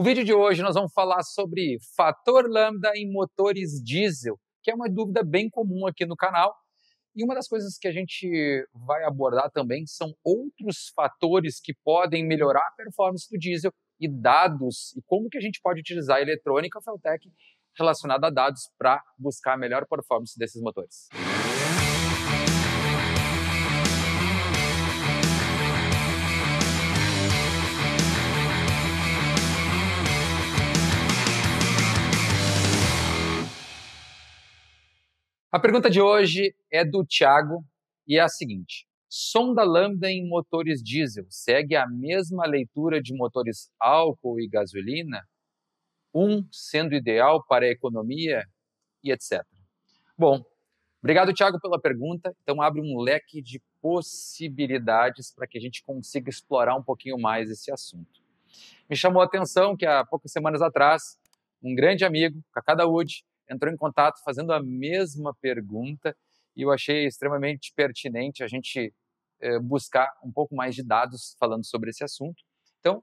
O vídeo de hoje nós vamos falar sobre fator lambda em motores diesel, que é uma dúvida bem comum aqui no canal. E uma das coisas que a gente vai abordar também são outros fatores que podem melhorar a performance do diesel e dados, e como que a gente pode utilizar a eletrônica Feltec relacionada a dados para buscar a melhor performance desses motores. A pergunta de hoje é do Thiago e é a seguinte: sonda lambda em motores diesel segue a mesma leitura de motores álcool e gasolina? Um sendo ideal para a economia e etc. Bom, obrigado, Thiago, pela pergunta. Então, abre um leque de possibilidades para que a gente consiga explorar um pouquinho mais esse assunto. Me chamou a atenção que há poucas semanas atrás, um grande amigo, Cacada Wood entrou em contato fazendo a mesma pergunta e eu achei extremamente pertinente a gente eh, buscar um pouco mais de dados falando sobre esse assunto. Então,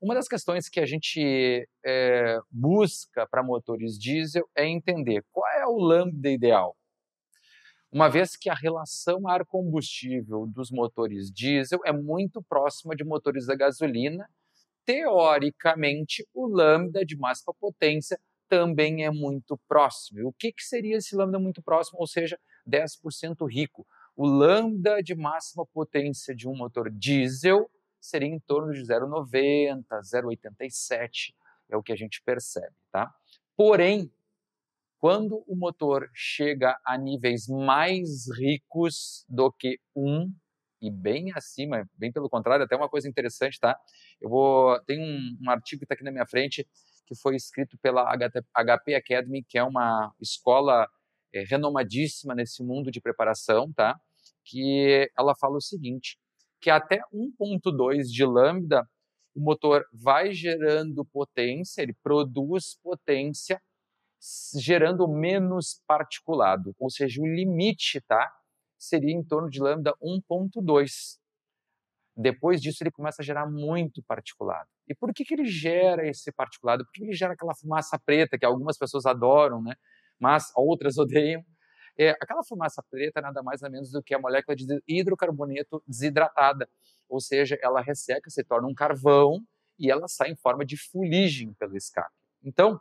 uma das questões que a gente eh, busca para motores diesel é entender qual é o lambda ideal. Uma vez que a relação ar-combustível dos motores diesel é muito próxima de motores da gasolina, teoricamente, o lambda de massa para potência também é muito próximo. o que, que seria esse lambda muito próximo, ou seja, 10% rico? O lambda de máxima potência de um motor diesel seria em torno de 0,90, 0,87, é o que a gente percebe, tá? Porém, quando o motor chega a níveis mais ricos do que 1, e bem acima, bem pelo contrário, até uma coisa interessante, tá? Eu vou. Tem um, um artigo que está aqui na minha frente que foi escrito pela HP Academy, que é uma escola é, renomadíssima nesse mundo de preparação, tá? Que ela fala o seguinte: que até 1,2 de lambda, o motor vai gerando potência, ele produz potência, gerando menos particulado, ou seja, o limite, tá? seria em torno de lambda 1.2. Depois disso, ele começa a gerar muito particulado. E por que, que ele gera esse particulado? Por que ele gera aquela fumaça preta que algumas pessoas adoram, né? mas outras odeiam? É, aquela fumaça preta nada mais nada menos do que a molécula de hidrocarboneto desidratada, ou seja, ela resseca, se torna um carvão e ela sai em forma de fuligem pelo escape. Então,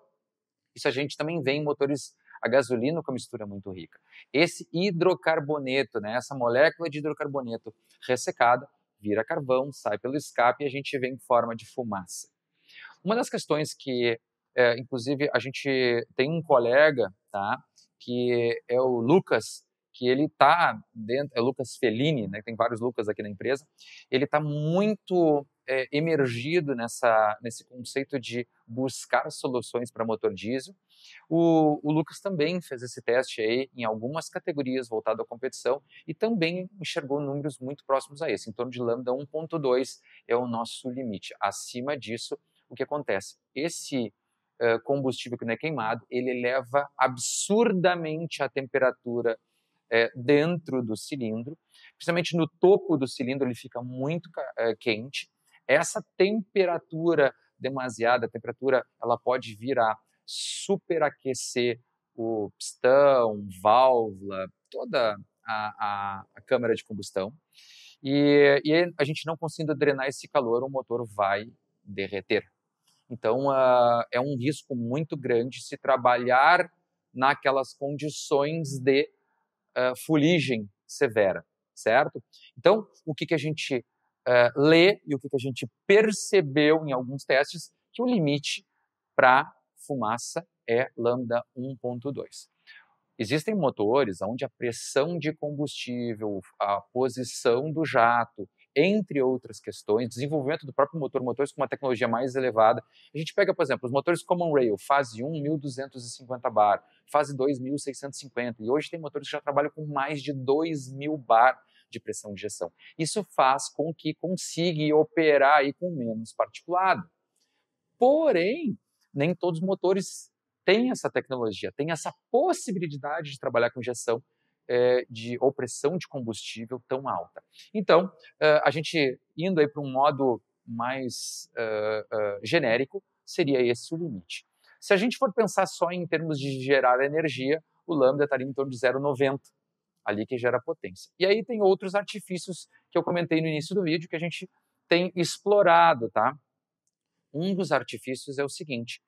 isso a gente também vê em motores a gasolina com a mistura é muito rica. Esse hidrocarboneto, né, essa molécula de hidrocarboneto ressecada, vira carvão, sai pelo escape e a gente vê em forma de fumaça. Uma das questões que, é, inclusive, a gente tem um colega, tá, que é o Lucas, que ele está dentro, é o Lucas Fellini, né, tem vários Lucas aqui na empresa, ele está muito é, emergido nessa, nesse conceito de buscar soluções para motor diesel o, o Lucas também fez esse teste aí em algumas categorias voltado à competição e também enxergou números muito próximos a esse, em torno de lambda 1.2 é o nosso limite. Acima disso, o que acontece? Esse uh, combustível que não é queimado, ele eleva absurdamente a temperatura é, dentro do cilindro, principalmente no topo do cilindro ele fica muito quente. Essa temperatura demasiada, a temperatura ela pode virar superaquecer o pistão, válvula, toda a, a, a câmara de combustão. E, e, a gente não conseguindo drenar esse calor, o motor vai derreter. Então, uh, é um risco muito grande se trabalhar naquelas condições de uh, fuligem severa, certo? Então, o que, que a gente uh, lê e o que, que a gente percebeu em alguns testes, que o limite para fumaça é lambda 1.2. Existem motores onde a pressão de combustível, a posição do jato, entre outras questões, desenvolvimento do próprio motor, motores com uma tecnologia mais elevada. A gente pega, por exemplo, os motores Common Rail, fase 1, 1250 bar, fase 2, 1650, e hoje tem motores que já trabalham com mais de 2000 bar de pressão de injeção. Isso faz com que consiga operar aí com menos particulado. Porém, nem todos os motores têm essa tecnologia, têm essa possibilidade de trabalhar com injeção é, de ou pressão de combustível tão alta. Então, eh, a gente indo aí para um modo mais eh, genérico, seria esse o limite. Se a gente for pensar só em termos de gerar energia, o lambda estaria em torno de 0,90, ali que gera potência. E aí tem outros artifícios que eu comentei no início do vídeo que a gente tem explorado, tá? Um dos artifícios é o seguinte: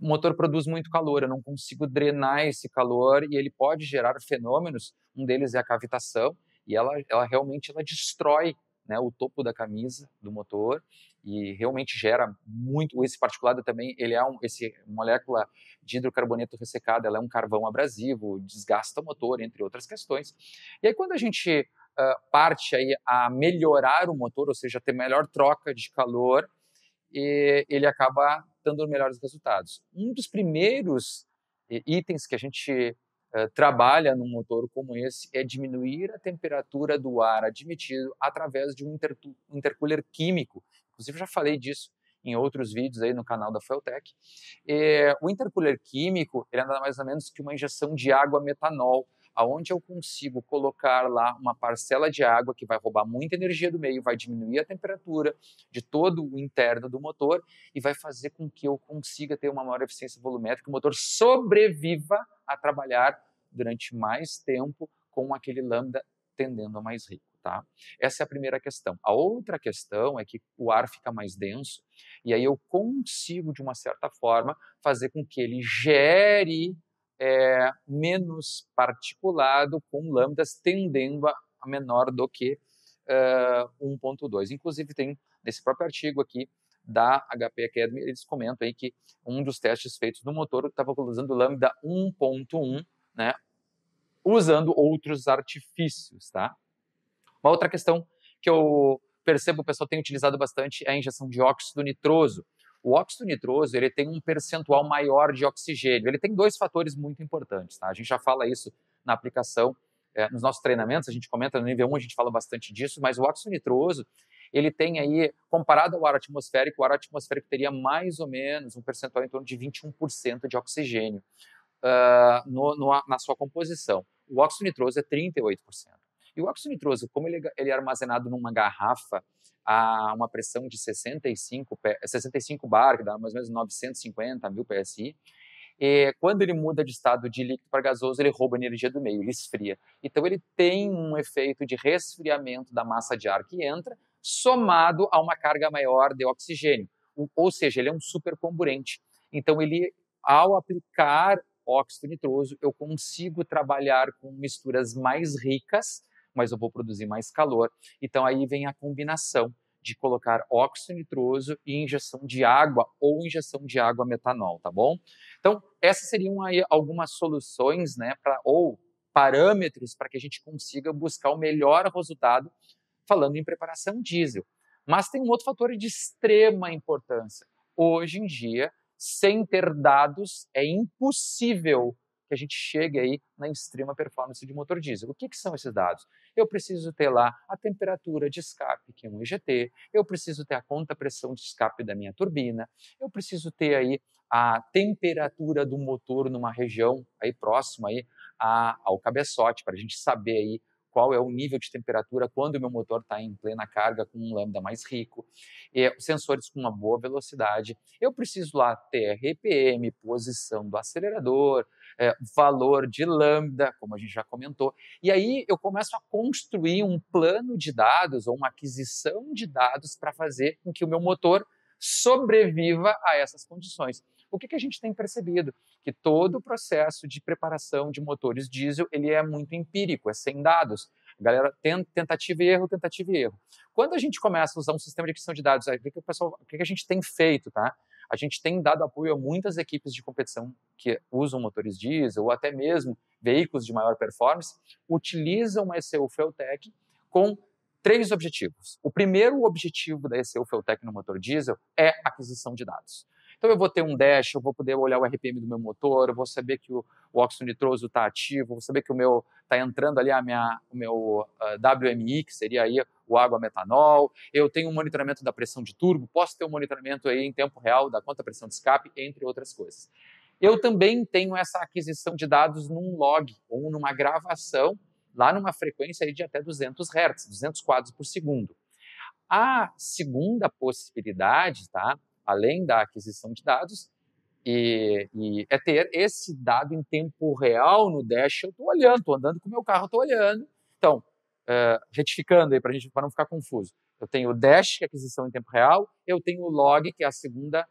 o motor produz muito calor, eu não consigo drenar esse calor e ele pode gerar fenômenos, um deles é a cavitação, e ela, ela realmente ela destrói né, o topo da camisa do motor e realmente gera muito esse particulado também ele é um esse molécula de hidrocarboneto ressecado. ela é um carvão abrasivo desgasta o motor entre outras questões e aí quando a gente uh, parte aí a melhorar o motor ou seja ter melhor troca de calor ele acaba impactando os melhores resultados. Um dos primeiros itens que a gente eh, trabalha num motor como esse é diminuir a temperatura do ar admitido através de um intercooler químico. Inclusive, já falei disso em outros vídeos aí no canal da Fueltech. Eh, o intercooler químico ele é nada mais ou menos que uma injeção de água metanol aonde eu consigo colocar lá uma parcela de água que vai roubar muita energia do meio, vai diminuir a temperatura de todo o interno do motor e vai fazer com que eu consiga ter uma maior eficiência volumétrica, o motor sobreviva a trabalhar durante mais tempo com aquele lambda tendendo a mais rico. Tá? Essa é a primeira questão. A outra questão é que o ar fica mais denso e aí eu consigo, de uma certa forma, fazer com que ele gere é, menos particulado com lambdas tendendo a menor do que uh, 1.2. Inclusive tem nesse próprio artigo aqui da HP Academy, eles comentam aí que um dos testes feitos no motor estava usando lambda 1.1, né, usando outros artifícios, tá? Uma outra questão que eu percebo o pessoal tem utilizado bastante é a injeção de óxido nitroso o óxido nitroso ele tem um percentual maior de oxigênio. Ele tem dois fatores muito importantes. Tá? A gente já fala isso na aplicação, é, nos nossos treinamentos, a gente comenta no nível 1, a gente fala bastante disso, mas o óxido nitroso, ele tem aí, comparado ao ar atmosférico, o ar atmosférico teria mais ou menos um percentual em torno de 21% de oxigênio uh, no, no, na sua composição. O óxido nitroso é 38%. E o óxido nitroso, como ele, ele é armazenado numa garrafa a uma pressão de 65, 65 bar, que dá mais ou menos 950 mil PSI, e é, quando ele muda de estado de líquido para gasoso, ele rouba energia do meio, ele esfria. Então ele tem um efeito de resfriamento da massa de ar que entra, somado a uma carga maior de oxigênio. Ou seja, ele é um supercomburente. Então ele, ao aplicar óxido nitroso, eu consigo trabalhar com misturas mais ricas mas eu vou produzir mais calor. Então aí vem a combinação de colocar óxido nitroso e injeção de água ou injeção de água metanol, tá bom? Então, essas seriam algumas soluções, né, ou parâmetros para que a gente consiga buscar o melhor resultado falando em preparação diesel. Mas tem um outro fator de extrema importância. Hoje em dia, sem ter dados, é impossível que a gente chegue aí na extrema performance de motor diesel. O que, que são esses dados? Eu preciso ter lá a temperatura de escape, que é um IGT, eu preciso ter a conta pressão de escape da minha turbina, eu preciso ter aí a temperatura do motor numa região aí próxima aí ao cabeçote, para a gente saber aí qual é o nível de temperatura quando o meu motor está em plena carga com um lambda mais rico, é, sensores com uma boa velocidade. Eu preciso lá ter RPM, posição do acelerador, é, valor de lambda, como a gente já comentou. E aí eu começo a construir um plano de dados ou uma aquisição de dados para fazer com que o meu motor sobreviva a essas condições. O que, que a gente tem percebido? Que todo o processo de preparação de motores diesel ele é muito empírico, é sem dados. A galera, tentativa e erro, tentativa e erro. Quando a gente começa a usar um sistema de aquisição de dados, o que, o pessoal, o que, que a gente tem feito, tá? A gente tem dado apoio a muitas equipes de competição que usam motores diesel ou até mesmo veículos de maior performance, utilizam a ECU Fueltech com três objetivos. O primeiro objetivo da ECU Fueltech no motor diesel é aquisição de dados. Então eu vou ter um dash, eu vou poder olhar o RPM do meu motor, eu vou saber que o, o óxido nitroso está ativo, vou saber que o meu está entrando ali a minha, o meu uh, ah, WMI, que seria aí o água metanol. Eu tenho um monitoramento da pressão de turbo, posso ter um monitoramento aí em tempo real da quanta pressão de escape, entre outras coisas. Eu também tenho essa aquisição de dados num log ou numa gravação lá numa frequência de até 200 Hz, 200 quadros por segundo. A segunda possibilidade, tá, além da aquisição de dados, e, e é ter esse dado em tempo real no dash. Eu estou olhando, estou andando com o meu carro, estou olhando. Então, uh, retificando aí para gente para não ficar confuso. Eu tenho o dash, que é aquisição em tempo real, eu tenho o log, que é a segunda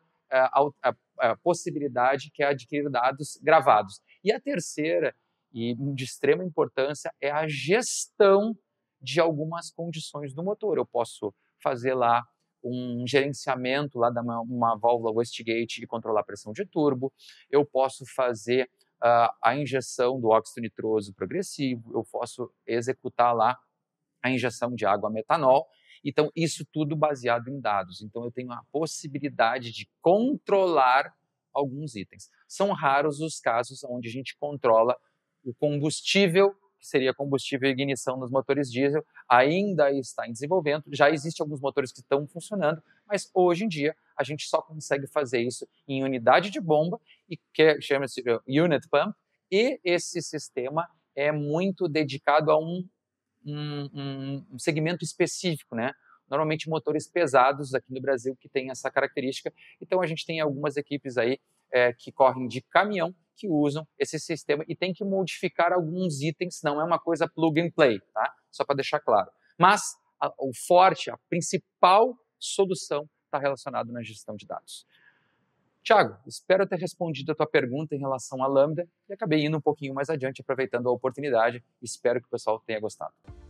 uh, a, a possibilidade, que é adquirir dados gravados. E a terceira, e de extrema importância, é a gestão de algumas condições do motor. Eu posso fazer lá um gerenciamento lá da uma, uma válvula wastegate de controlar a pressão de turbo, eu posso fazer uh, a injeção do óxido nitroso progressivo, eu posso executar lá a injeção de água metanol. Então, isso tudo baseado em dados. Então, eu tenho a possibilidade de controlar alguns itens. São raros os casos onde a gente controla o combustível que seria combustível e ignição nos motores diesel, ainda está em desenvolvimento. Já existem alguns motores que estão funcionando, mas hoje em dia a gente só consegue fazer isso em unidade de bomba, e que é, chama-se eh, unit pump, e esse sistema é muito dedicado a um, um, um segmento específico, né? Normalmente motores pesados aqui no Brasil que tem essa característica. Então a gente tem algumas equipes aí é, que correm de caminhão que usam esse sistema e tem que modificar alguns itens, não é uma coisa plug and play, tá? Só para deixar claro. Mas a, o forte, a principal solução está relacionado na gestão de dados. Tiago, espero ter respondido a tua pergunta em relação à Lambda e acabei indo um pouquinho mais adiante, aproveitando a oportunidade. Espero que o pessoal tenha gostado.